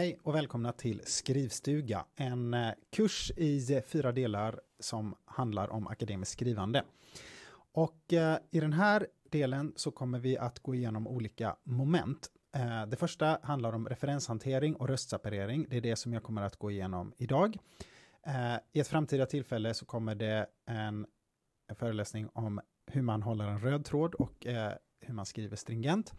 Hej och välkomna till Skrivstuga, en eh, kurs i eh, fyra delar som handlar om akademiskt skrivande. Och eh, i den här delen så kommer vi att gå igenom olika moment. Det första handlar om referenshantering och röstseparering. Det är det som jag kommer att gå igenom idag. I ett framtida tillfälle så kommer det en föreläsning om hur man håller en röd tråd och hur man skriver stringent.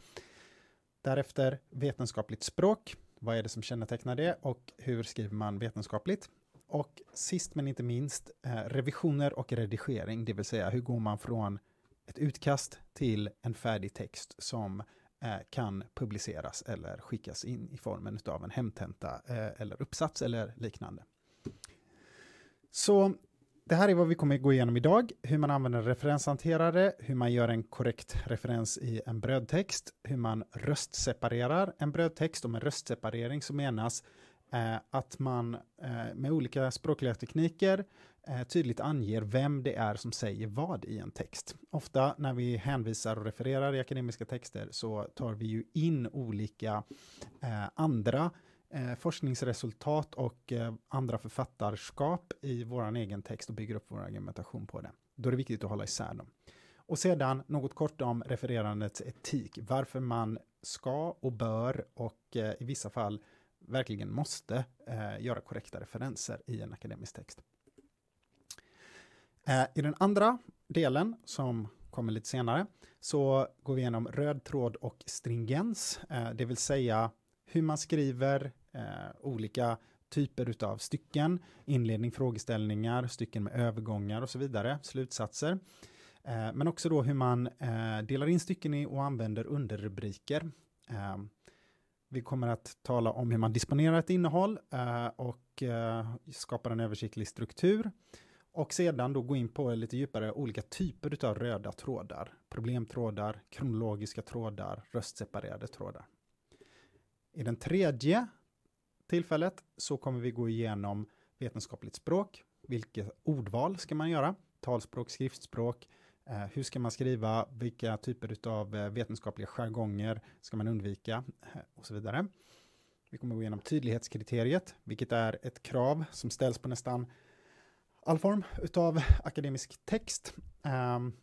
Därefter vetenskapligt språk, vad är det som kännetecknar det och hur skriver man vetenskapligt? Och sist men inte minst, eh, revisioner och redigering, det vill säga hur går man från ett utkast till en färdig text som eh, kan publiceras eller skickas in i formen av en hemtenta eh, eller uppsats eller liknande. Så det här är vad vi kommer att gå igenom idag, hur man använder referenshanterare, hur man gör en korrekt referens i en brödtext, hur man röstseparerar en brödtext och med röstseparering så menas eh, att man eh, med olika språkliga tekniker eh, tydligt anger vem det är som säger vad i en text. Ofta när vi hänvisar och refererar i akademiska texter så tar vi ju in olika eh, andra eh, forskningsresultat och eh, andra författarskap i vår egen text och bygger upp vår argumentation på det. Då är det viktigt att hålla isär dem. Och sedan något kort om refererandets etik, varför man ska och bör och eh, i vissa fall verkligen måste eh, göra korrekta referenser i en akademisk text. Eh, I den andra delen som kommer lite senare, så går vi igenom röd tråd och stringens, eh, det vill säga hur man skriver, eh, olika typer av stycken, inledning, frågeställningar, stycken med övergångar och så vidare, slutsatser. Eh, men också då hur man eh, delar in stycken i och använder underrubriker. Eh, vi kommer att tala om hur man disponerar ett innehåll eh, och eh, skapar en översiktlig struktur. Och sedan då gå in på lite djupare olika typer av röda trådar. Problemtrådar, kronologiska trådar, röstseparerade trådar. I den tredje tillfället så kommer vi gå igenom vetenskapligt språk, vilket ordval ska man göra, talspråk, skriftspråk, eh, hur ska man skriva, vilka typer av eh, vetenskapliga jargonger ska man undvika eh, och så vidare. Vi kommer gå igenom tydlighetskriteriet, vilket är ett krav som ställs på nästan all form av akademisk text. Ehm,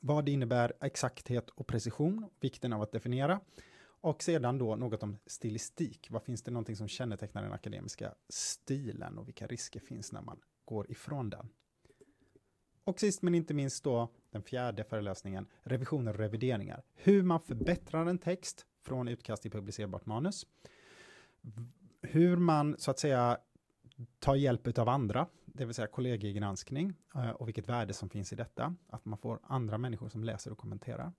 vad det innebär exakthet och precision, vikten av att definiera. Och sedan då något om stilistik. Vad finns det någonting som kännetecknar den akademiska stilen och vilka risker finns när man går ifrån den? Och sist men inte minst då den fjärde föreläsningen, revisioner och revideringar. Hur man förbättrar en text från utkast till publicerbart manus. Hur man så att säga tar hjälp av andra, det vill säga kollegiegranskning eh, och vilket värde som finns i detta. Att man får andra människor som läser och kommenterar.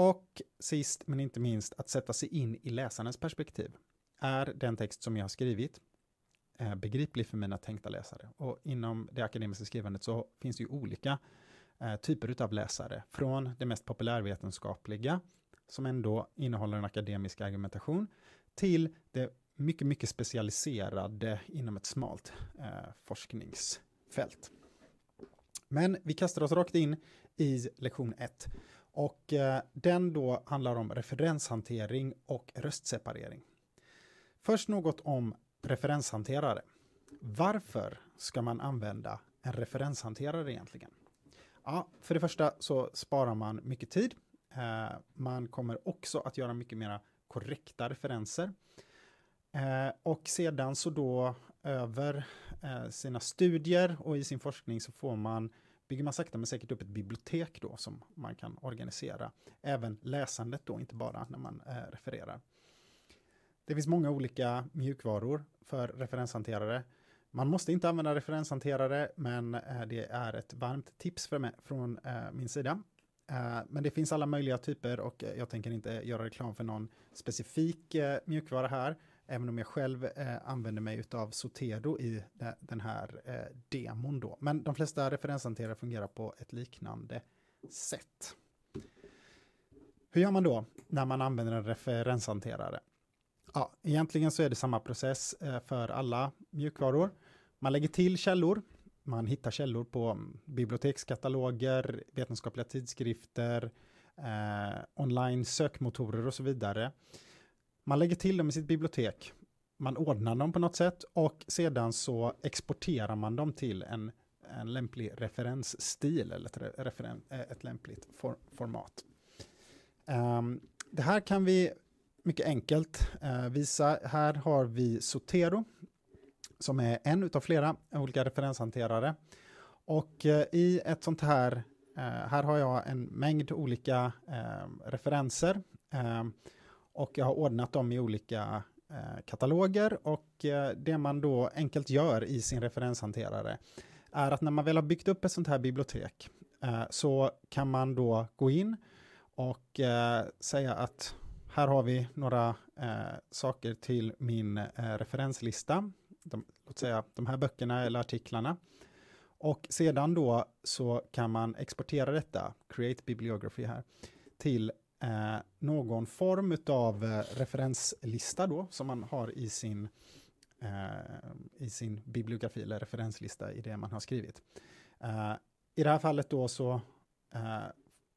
Och sist men inte minst att sätta sig in i läsarens perspektiv. Är den text som jag har skrivit eh, begriplig för mina tänkta läsare? Och inom det akademiska skrivandet så finns det ju olika eh, typer av läsare. Från det mest populärvetenskapliga, som ändå innehåller en akademisk argumentation, till det mycket, mycket specialiserade inom ett smalt eh, forskningsfält. Men vi kastar oss rakt in i lektion 1. Och eh, den då handlar om referenshantering och röstseparering. Först något om referenshanterare. Varför ska man använda en referenshanterare egentligen? Ja, för det första så sparar man mycket tid. Eh, man kommer också att göra mycket mera korrekta referenser. Eh, och sedan så då över eh, sina studier och i sin forskning så får man bygger man sakta men säkert upp ett bibliotek då som man kan organisera även läsandet då, inte bara när man eh, refererar. Det finns många olika mjukvaror för referenshanterare. Man måste inte använda referenshanterare, men eh, det är ett varmt tips mig, från eh, min sida. Eh, men det finns alla möjliga typer och eh, jag tänker inte göra reklam för någon specifik mjukvara här. Även om jag själv eh, använder mig av Zotero i de, den här eh, demon då. Men de flesta referenshanterare fungerar på ett liknande sätt. Hur gör man då när man använder en referenshanterare? Ja, egentligen så är det samma process eh, för alla mjukvaror. Man lägger till källor. Man hittar källor på mm, bibliotekskataloger, vetenskapliga tidskrifter, eh, online sökmotorer och så vidare. Man lägger till dem i sitt bibliotek, man ordnar dem på något sätt och sedan så exporterar man dem till en, en lämplig referensstil eller ett, referen, eh, ett lämpligt for, format. Um, det här kan vi mycket enkelt uh, visa. Här har vi Sotero som är en utav flera olika referenshanterare. Och uh, i ett sånt här, uh, här har jag en mängd olika referenser. Ehm, och jag har ordnat dem i olika eh, kataloger och eh, det man då enkelt gör i sin referenshanterare är att när man väl har byggt upp ett sånt här bibliotek eh, så kan man då gå in och eh, säga att här har vi några eh, saker till min eh, referenslista. De, låt säga de här böckerna eller artiklarna. Och sedan då så kan man exportera detta, create bibliography här, till eh, någon form av eh, referenslista då, som man har i sin, eh, i sin bibliografi eller referenslista i det man har skrivit. Eh, I det här fallet då så eh,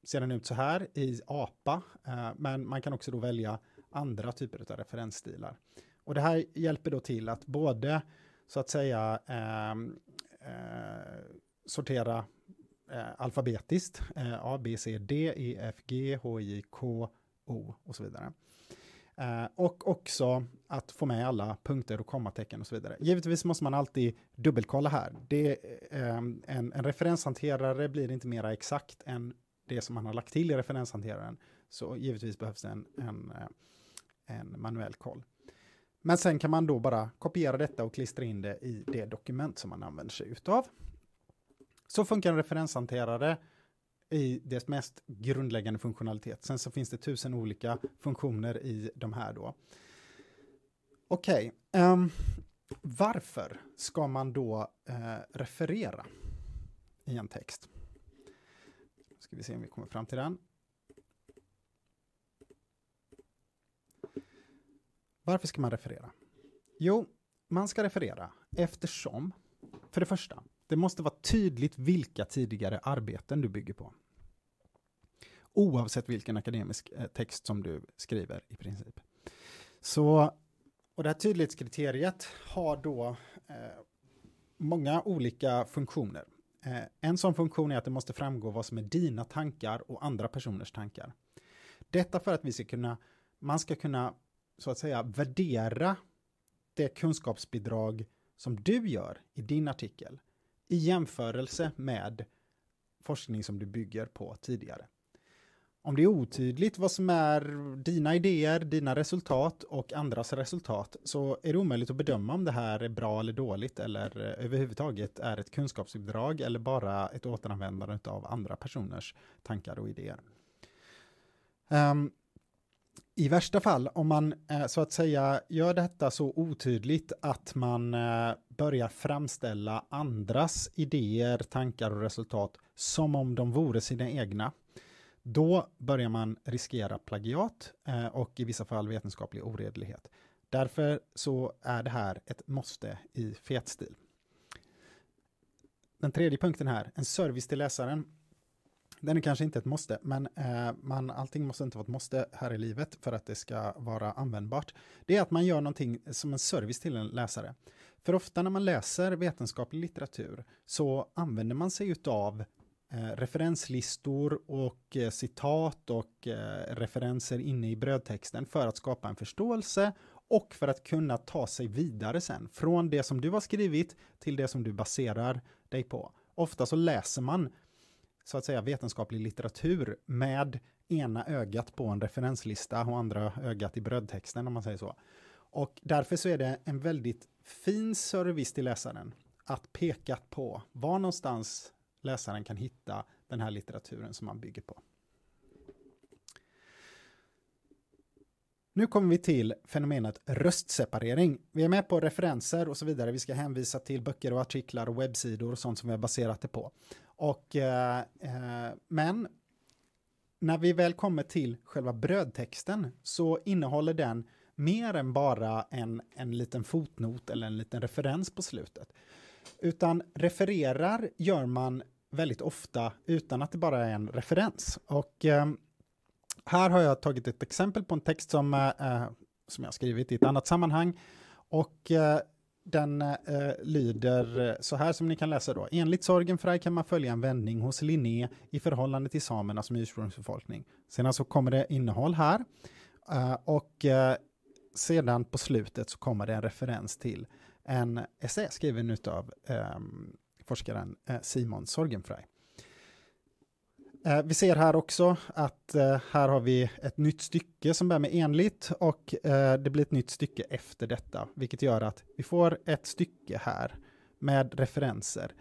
ser den ut så här i APA, men man kan också då välja andra typer av referensstilar. Och det här hjälper då till att både så att säga eh, eh, sortera Eh, alfabetiskt, eh, A, B, C, D, E, F, G, H, I, K, O och så vidare. Eh, och också att få med alla punkter och kommatecken och så vidare. Givetvis måste man alltid dubbelkolla här. Det, eh, en, en referenshanterare blir inte mera exakt än det som man har lagt till i referenshanteraren. Så givetvis behövs det en, en, eh, en manuell koll. Men sen kan man då bara kopiera detta och klistra in det i det dokument som man använder sig utav. Så funkar en referenshanterare i dess mest grundläggande funktionalitet. Sen så finns det tusen olika funktioner i de här då. Okej, okay. um, ehm, varför ska man då uh, referera i en text? Ska vi se om vi kommer fram till den. Varför ska man referera? Jo, man ska referera eftersom, för det första, det måste vara tydligt vilka tidigare arbeten du bygger på. Oavsett vilken akademisk eh, text som du skriver i princip. Så, och det här tydlighetskriteriet har då eh, många olika funktioner. Eh, en sån funktion är att det måste framgå vad som är dina tankar och andra personers tankar. Detta för att vi ska kunna, man ska kunna så att säga värdera det kunskapsbidrag som du gör i din artikel i jämförelse med forskning som du bygger på tidigare. Om det är otydligt vad som är dina idéer, dina resultat och andras resultat så är det omöjligt att bedöma om det här är bra eller dåligt eller eh, överhuvudtaget är ett kunskapsuppdrag eller bara ett återanvändande av andra personers tankar och idéer. Um, i värsta fall, om man eh, så att säga gör detta så otydligt att man eh, börjar framställa andras idéer, tankar och resultat som om de vore sina egna. Då börjar man riskera plagiat eh, och i vissa fall vetenskaplig oredlighet. Därför så är det här ett måste i fetstil. Den tredje punkten här, en service till läsaren. Den är kanske inte ett måste, men eh, man, allting måste inte vara ett måste här i livet för att det ska vara användbart. Det är att man gör någonting som en service till en läsare. För ofta när man läser vetenskaplig litteratur så använder man sig utav eh, referenslistor och eh, citat och eh, referenser inne i brödtexten för att skapa en förståelse och för att kunna ta sig vidare sen från det som du har skrivit till det som du baserar dig på. Ofta så läser man så att säga vetenskaplig litteratur med ena ögat på en referenslista och andra ögat i brödtexten om man säger så. Och därför så är det en väldigt fin service till läsaren att peka på var någonstans läsaren kan hitta den här litteraturen som man bygger på. Nu kommer vi till fenomenet röstseparering. Vi är med på referenser och så vidare. Vi ska hänvisa till böcker och artiklar och webbsidor och sånt som vi har baserat det på. Och, eh, eh men när vi väl kommer till själva brödtexten så innehåller den mer än bara en, en liten fotnot eller en liten referens på slutet. Utan refererar gör man väldigt ofta utan att det bara är en referens. Och eh, här har jag tagit ett exempel på en text som, eh, eh som jag skrivit i ett annat sammanhang. Och eh, den eh, lyder så här som ni kan läsa då. Enligt Sorgenfrei kan man följa en vändning hos Linné i förhållande till samerna som ursprungsbefolkning. Sen så kommer det innehåll här. Uh, och uh, sedan på slutet så kommer det en referens till en essä skriven av ehm, eh, forskaren Simon Sorgenfrey. Eh, vi ser här också att eh, här har vi ett nytt stycke som börjar med enligt och eh, det blir ett nytt stycke efter detta, vilket gör att vi får ett stycke här med referenser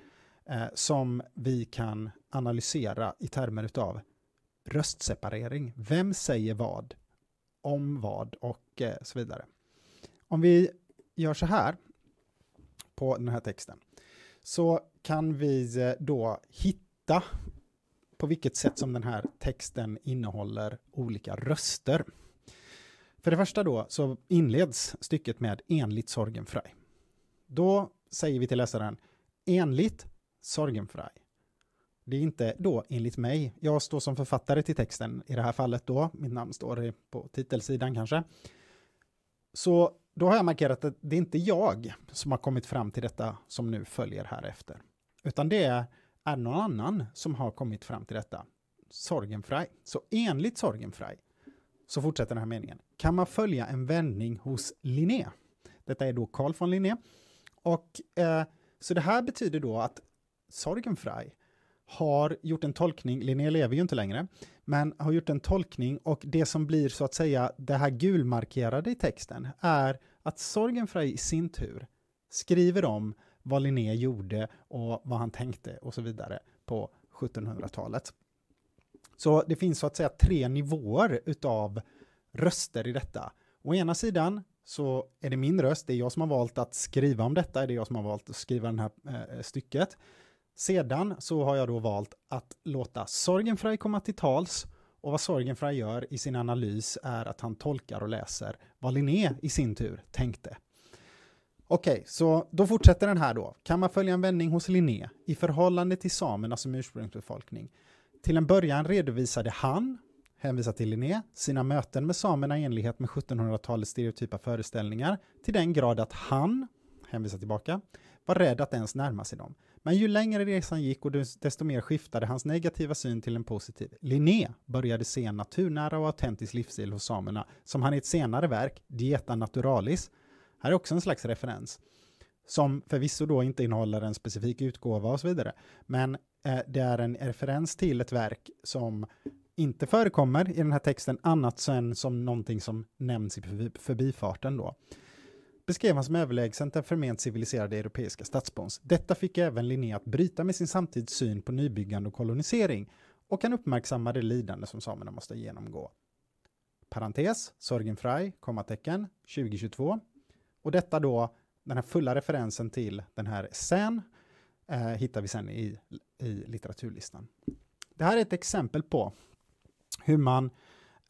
eh, som vi kan analysera i termer av röstseparering. Vem säger vad? om vad och eh, så vidare. Om vi gör så här på den här texten så kan vi eh, då hitta på vilket sätt som den här texten innehåller olika röster. För det första då så inleds stycket med enligt sorgenfrei. Då säger vi till läsaren enligt sorgenfrei. Det är inte då, enligt mig, jag står som författare till texten i det här fallet då, mitt namn står på titelsidan kanske. Så då har jag markerat att det är inte jag som har kommit fram till detta som nu följer här efter. Utan det är, någon annan som har kommit fram till detta. Sorgenfrei. Så enligt Sorgenfrei, så fortsätter den här meningen, kan man följa en vändning hos Linné. Detta är då Carl von Linné. Och eh, så det här betyder då att Sorgenfrei har gjort en tolkning, Linné lever ju inte längre, men har gjort en tolkning och det som blir så att säga det här gulmarkerade i texten är att Sorgenfrey i sin tur skriver om vad Linné gjorde och vad han tänkte och så vidare på 1700-talet. Så det finns så att säga tre nivåer utav röster i detta. Å ena sidan så är det min röst, det är jag som har valt att skriva om detta, det är jag som har valt att skriva det här eh, stycket. Sedan så har jag då valt att låta Sorgenfrei komma till tals och vad Sorgenfrei gör i sin analys är att han tolkar och läser vad Linné i sin tur tänkte. Okej, okay, så då fortsätter den här då. Kan man följa en vändning hos Linné i förhållande till samerna som ursprungsbefolkning? Till en början redovisade han, hänvisar till Linné, sina möten med samerna i enlighet med 1700-talets stereotypa föreställningar till den grad att han, hänvisar tillbaka, var rädd att ens närma sig dem. Men ju längre resan gick och desto mer skiftade hans negativa syn till en positiv. Linné började se en naturnära och autentisk livsstil hos samerna, som han i ett senare verk, Dieta Naturalis, här är också en slags referens, som förvisso då inte innehåller en specifik utgåva och så vidare, men eh, det är en referens till ett verk som inte förekommer i den här texten annat än som någonting som nämns i förbifarten då beskrev han som överlägsen den förment civiliserade europeiska stadsbons. Detta fick även Linné att bryta med sin samtids syn på nybyggande och kolonisering och kan uppmärksamma det lidande som samerna måste genomgå. Parentes, Sorgenfrei, kommatecken, 2022. Och detta då, den här fulla referensen till den här essän eh, hittar vi sen i, i litteraturlistan. Det här är ett exempel på hur man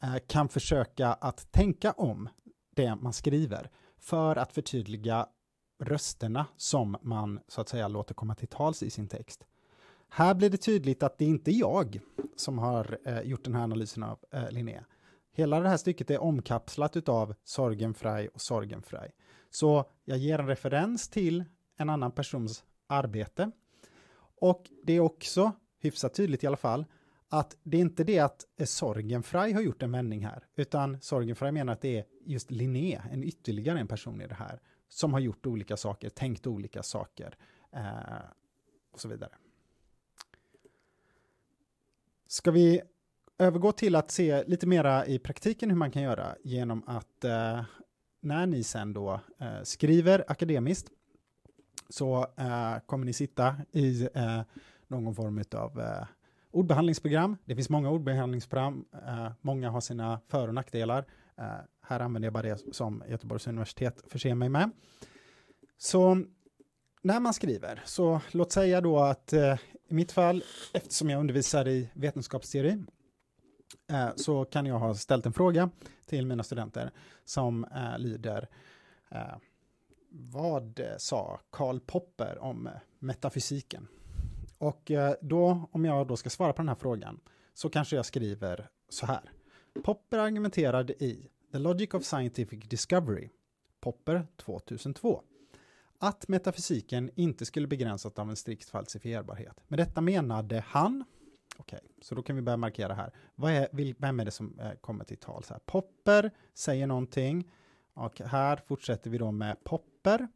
eh, kan försöka att tänka om det man skriver för att förtydliga rösterna som man så att säga låter komma till tals i sin text. Här blir det tydligt att det inte är jag som har eh, gjort den här analysen av eh, Linné. Hela det här stycket är omkapslat av Sorgenfrei och Sorgenfrei. Så jag ger en referens till en annan persons arbete. Och det är också, hyfsat tydligt i alla fall, att det är inte det att eh, Sorgenfrei har gjort en vändning här, utan Sorgenfrei menar att det är just Linné, en ytterligare en person i det här, som har gjort olika saker, tänkt olika saker eh, och så vidare. Ska vi övergå till att se lite mera i praktiken hur man kan göra genom att eh, när ni sen då eh, skriver akademiskt så eh, kommer ni sitta i eh, någon form av Ordbehandlingsprogram, det finns många ordbehandlingsprogram, eh, många har sina för och nackdelar. Eh, här använder jag bara det som Göteborgs universitet förser mig med. Så när man skriver, så låt säga då att eh, i mitt fall, eftersom jag undervisar i vetenskapsteori, eh, så kan jag ha ställt en fråga till mina studenter som eh, lyder eh, Vad sa Karl Popper om metafysiken? Och eh, då, om jag då ska svara på den här frågan, så kanske jag skriver så här. Popper argumenterade i The Logic of Scientific Discovery, Popper 2002, att metafysiken inte skulle begränsas av en strikt falsifierbarhet. Med detta menade han, okej, okay, så då kan vi börja markera här, vad är, vem är det som eh, kommer till tal? Så här, Popper säger någonting, och här fortsätter vi då med Popper,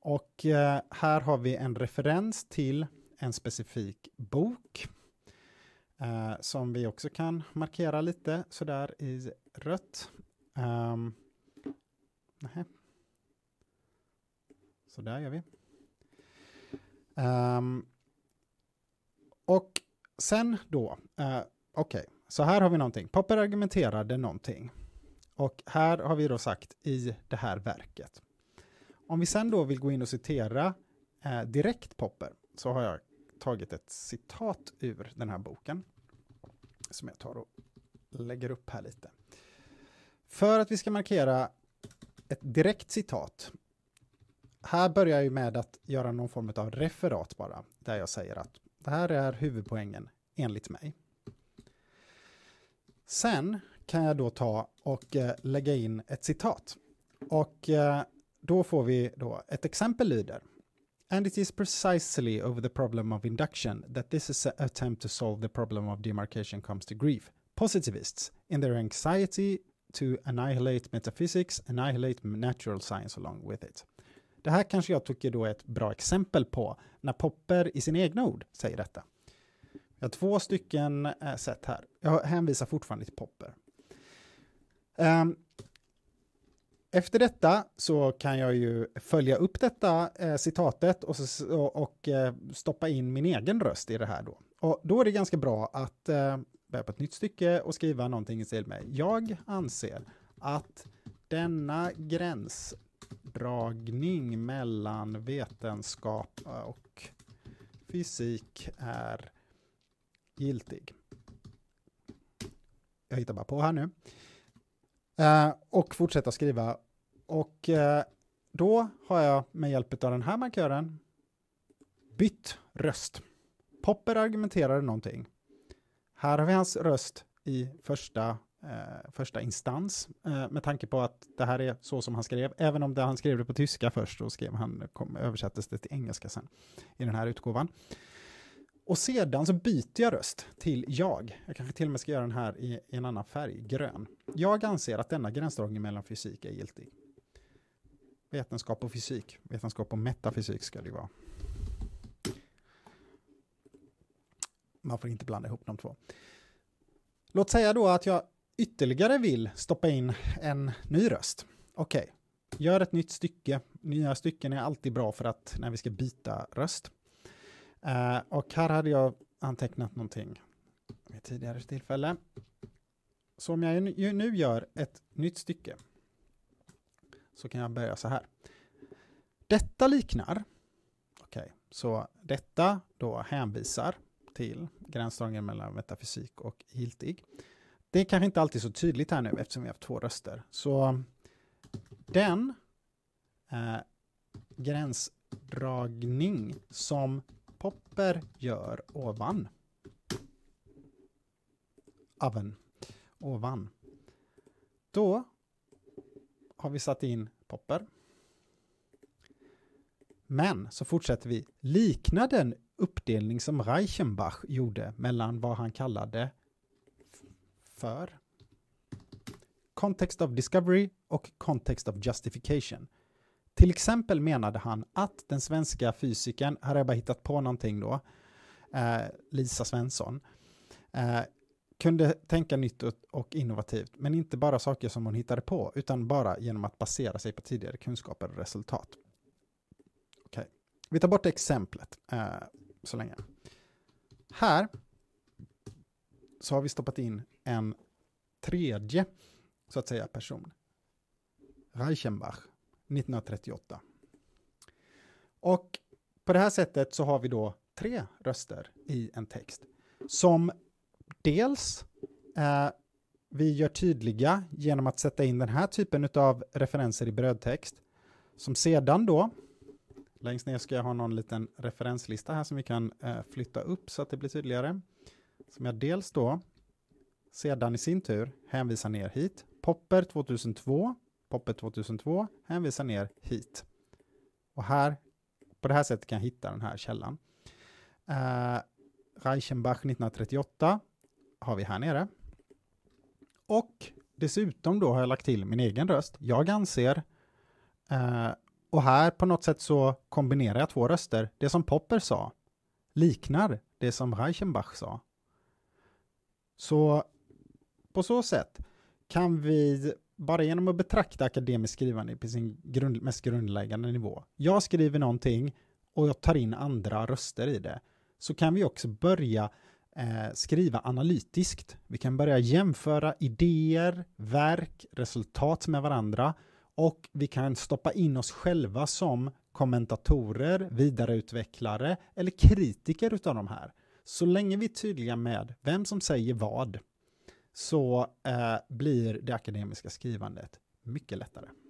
och eh, här har vi en referens till en specifik bok. Eh, som vi också kan markera lite sådär i rött. Um, ehm, nej. Så där gör vi. Um, och sen då, uh, okej, okay. så här har vi någonting. Popper argumenterade någonting. Och här har vi då sagt i det här verket. Om vi sen då vill gå in och citera eh, direkt Popper så har jag tagit ett citat ur den här boken. Som jag tar och lägger upp här lite. För att vi ska markera ett direkt citat. Här börjar jag med att göra någon form av referat bara, där jag säger att det här är huvudpoängen enligt mig. Sen kan jag då ta och eh, lägga in ett citat. Och eh, då får vi då ett exempel lyder. And it is precisely over the problem of induction that this is attempt to solve the problem of demarcation comes to grief. Positivists, in their anxiety to annihilate metaphysics, annihilate natural science along with it. Det här kanske jag tycker då är ett bra exempel på när Popper i sin egna ord säger detta. Jag har två stycken eh, sätt här. Jag hänvisar fortfarande till Popper. Um, efter detta så kan jag ju följa upp detta eh, citatet och, så, och eh, stoppa in min egen röst i det här då. Och då är det ganska bra att eh, börja på ett nytt stycke och skriva någonting i stil med Jag anser att denna gränsdragning mellan vetenskap och fysik är giltig. Jag hittar bara på här nu. Uh, och fortsätta skriva och eh, då har jag med hjälp av den här markören bytt röst. Popper argumenterade någonting. Här har vi hans röst i första, eh, första instans eh, med tanke på att det här är så som han skrev, även om det, han skrev det på tyska först och skrev han, kom, översattes det till engelska sen i den här utgåvan. Och sedan så byter jag röst till jag. Jag kanske till och med ska göra den här i, i en annan färg, grön. Jag anser att denna gränsdragning mellan fysik är giltig. Vetenskap och fysik. Vetenskap och metafysik ska det ju vara. Man får inte blanda ihop de två. Låt säga då att jag ytterligare vill stoppa in en ny röst. Okej, okay. gör ett nytt stycke. Nya stycken är alltid bra för att när vi ska byta röst. Uh, och här hade jag antecknat någonting vid tidigare tillfälle. Så om jag nu gör ett nytt stycke så kan jag börja så här. Detta liknar, okej, okay, så detta då hänvisar till gränsdragningen mellan metafysik och giltig. Det är kanske inte alltid så tydligt här nu eftersom vi har två röster. Så den eh, gränsdragning som Popper gör ovan. Oven. Ovan. Då har vi satt in popper. Men så fortsätter vi likna den uppdelning som Reichenbach gjorde mellan vad han kallade för Context of Discovery och Context of Justification. Till exempel menade han att den svenska fysikern, här har jag bara hittat på någonting då, eh, Lisa Svensson, eh, kunde tänka nytt och innovativt, men inte bara saker som hon hittade på, utan bara genom att basera sig på tidigare kunskaper och resultat. Okay. Vi tar bort exemplet eh, så länge. Här så har vi stoppat in en tredje, så att säga, person. Reichenbach, 1938. Och på det här sättet så har vi då tre röster i en text som dels eh, vi gör tydliga genom att sätta in den här typen av referenser i brödtext som sedan då Längst ner ska jag ha någon liten referenslista här som vi kan eh, flytta upp så att det blir tydligare. Som jag dels då sedan i sin tur hänvisar ner hit. Popper 2002, Popper 2002 hänvisar ner hit. Och här, på det här sättet kan jag hitta den här källan. Eh, Reichenbach 1938, har vi här nere. Och dessutom då har jag lagt till min egen röst. Jag anser eh, och här på något sätt så kombinerar jag två röster. Det som Popper sa liknar det som Reichenbach sa. Så på så sätt kan vi bara genom att betrakta akademiskt skrivande på sin grund, mest grundläggande nivå. Jag skriver någonting och jag tar in andra röster i det. Så kan vi också börja eh, skriva analytiskt. Vi kan börja jämföra idéer, verk, resultat med varandra och vi kan stoppa in oss själva som kommentatorer, vidareutvecklare eller kritiker utav de här. Så länge vi är tydliga med vem som säger vad så eh, blir det akademiska skrivandet mycket lättare.